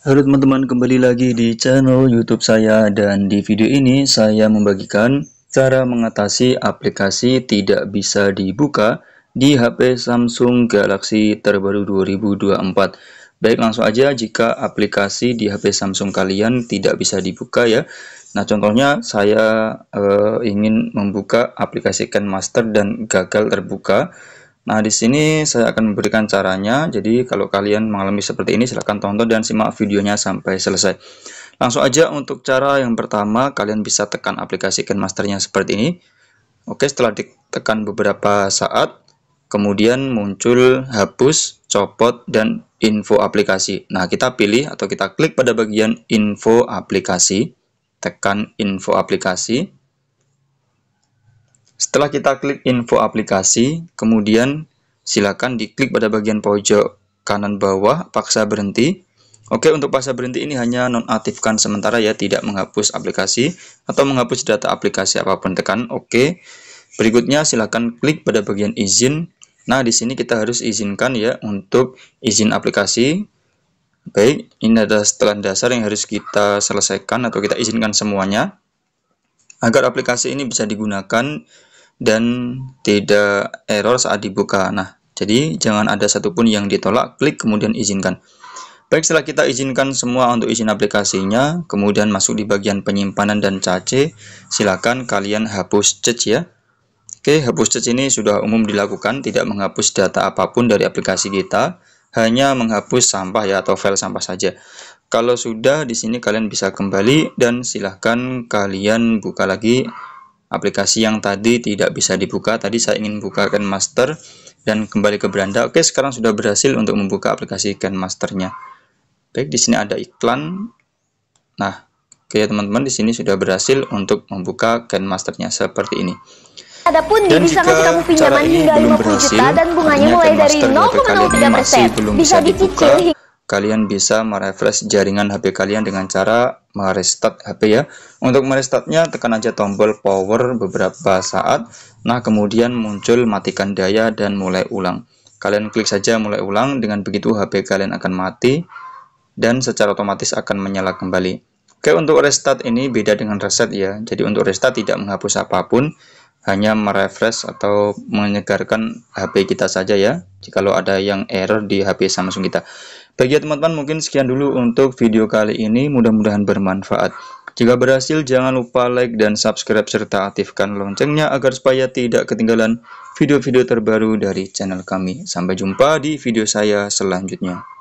Halo teman-teman, kembali lagi di channel YouTube saya dan di video ini saya membagikan cara mengatasi aplikasi tidak bisa dibuka di HP Samsung Galaxy terbaru 2024. Baik, langsung aja jika aplikasi di HP Samsung kalian tidak bisa dibuka ya. Nah, contohnya saya eh, ingin membuka aplikasi Can Master dan gagal terbuka. Nah, di sini saya akan memberikan caranya. Jadi, kalau kalian mengalami seperti ini, silahkan tonton dan simak videonya sampai selesai. Langsung aja untuk cara yang pertama, kalian bisa tekan aplikasi Ken Masternya seperti ini. Oke, setelah ditekan beberapa saat, kemudian muncul hapus, copot, dan info aplikasi. Nah, kita pilih atau kita klik pada bagian info aplikasi, tekan info aplikasi. Setelah kita klik info aplikasi, kemudian silakan diklik pada bagian pojok kanan bawah, paksa berhenti. Oke, untuk paksa berhenti ini hanya nonaktifkan sementara ya, tidak menghapus aplikasi atau menghapus data aplikasi apapun. Tekan Oke. Berikutnya silakan klik pada bagian izin. Nah, di sini kita harus izinkan ya untuk izin aplikasi. Baik, ini adalah setelan dasar yang harus kita selesaikan atau kita izinkan semuanya agar aplikasi ini bisa digunakan dan tidak error saat dibuka. Nah, jadi jangan ada satupun yang ditolak, klik kemudian izinkan. Baik, setelah kita izinkan semua untuk izin aplikasinya, kemudian masuk di bagian penyimpanan dan cache, silakan kalian hapus cache ya. Oke, hapus cache ini sudah umum dilakukan, tidak menghapus data apapun dari aplikasi kita, hanya menghapus sampah ya atau file sampah saja. Kalau sudah, di sini kalian bisa kembali dan silahkan kalian buka lagi aplikasi yang tadi tidak bisa dibuka. Tadi saya ingin bukakan master dan kembali ke beranda. Oke, sekarang sudah berhasil untuk membuka aplikasi ken Masternya. Baik, di sini ada iklan. Nah, oke ya teman-teman, di sini sudah berhasil untuk membuka ken Masternya seperti ini. Adapun dan bisa ngasih kamu pinjaman hingga 50 berhasil, juta dan bunganya mulai dari 0,03 persen. Bisa dicicil kalian bisa merefresh jaringan HP kalian dengan cara merestart HP ya. Untuk merestartnya tekan aja tombol power beberapa saat. Nah, kemudian muncul matikan daya dan mulai ulang. Kalian klik saja mulai ulang, dengan begitu HP kalian akan mati dan secara otomatis akan menyala kembali. Oke, untuk restart ini beda dengan reset ya. Jadi untuk restart tidak menghapus apapun, hanya merefresh atau menyegarkan HP kita saja ya jikalau ada yang error di HP Samsung kita bagi teman-teman mungkin sekian dulu untuk video kali ini mudah-mudahan bermanfaat jika berhasil jangan lupa like dan subscribe serta aktifkan loncengnya agar supaya tidak ketinggalan video-video terbaru dari channel kami sampai jumpa di video saya selanjutnya